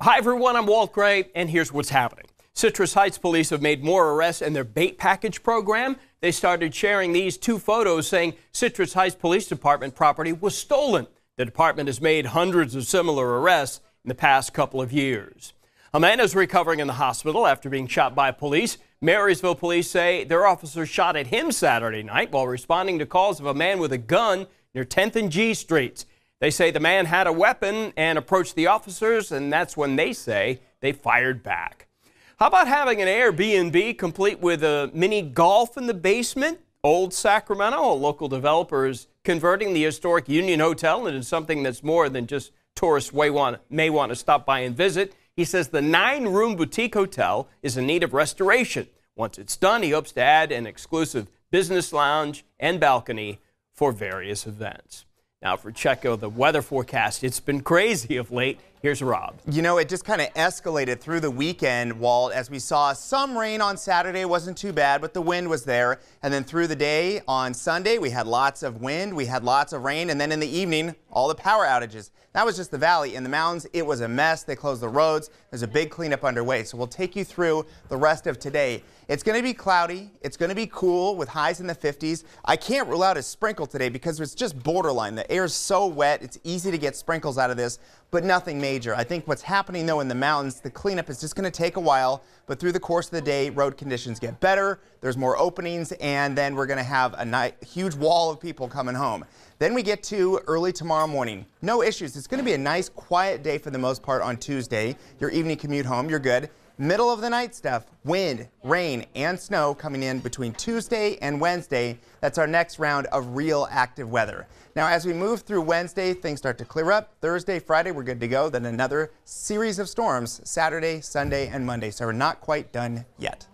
Hi, everyone. I'm Walt Gray, and here's what's happening. Citrus Heights police have made more arrests in their bait package program. They started sharing these two photos saying Citrus Heights Police Department property was stolen. The department has made hundreds of similar arrests in the past couple of years. A man is recovering in the hospital after being shot by police. Marysville police say their officer shot at him Saturday night while responding to calls of a man with a gun near 10th and G Streets. They say the man had a weapon and approached the officers, and that's when they say they fired back. How about having an Airbnb complete with a mini golf in the basement? Old Sacramento, a local developer is converting the historic Union Hotel into something that's more than just tourists may want to stop by and visit. He says the nine room boutique hotel is in need of restoration. Once it's done, he hopes to add an exclusive business lounge and balcony for various events. Now for Checo, the weather forecast, it's been crazy of late. Here's Rob. You know, it just kind of escalated through the weekend, Walt, as we saw some rain on Saturday wasn't too bad, but the wind was there. And then through the day on Sunday, we had lots of wind, we had lots of rain, and then in the evening, all the power outages. That was just the valley. In the mountains, it was a mess. They closed the roads. There's a big cleanup underway. So we'll take you through the rest of today. It's going to be cloudy. It's going to be cool with highs in the 50s. I can't rule out a sprinkle today because it's just borderline. The air's so wet, it's easy to get sprinkles out of this, but nothing major major. I think what's happening though in the mountains, the cleanup is just going to take a while, but through the course of the day, road conditions get better, there's more openings, and then we're going to have a huge wall of people coming home. Then we get to early tomorrow morning. No issues. It's going to be a nice, quiet day for the most part on Tuesday. Your evening commute home, you're good. Middle of the night stuff, wind, rain, and snow coming in between Tuesday and Wednesday. That's our next round of real active weather. Now, as we move through Wednesday, things start to clear up. Thursday, Friday, we're good to go. Then another series of storms Saturday, Sunday, and Monday. So we're not quite done yet.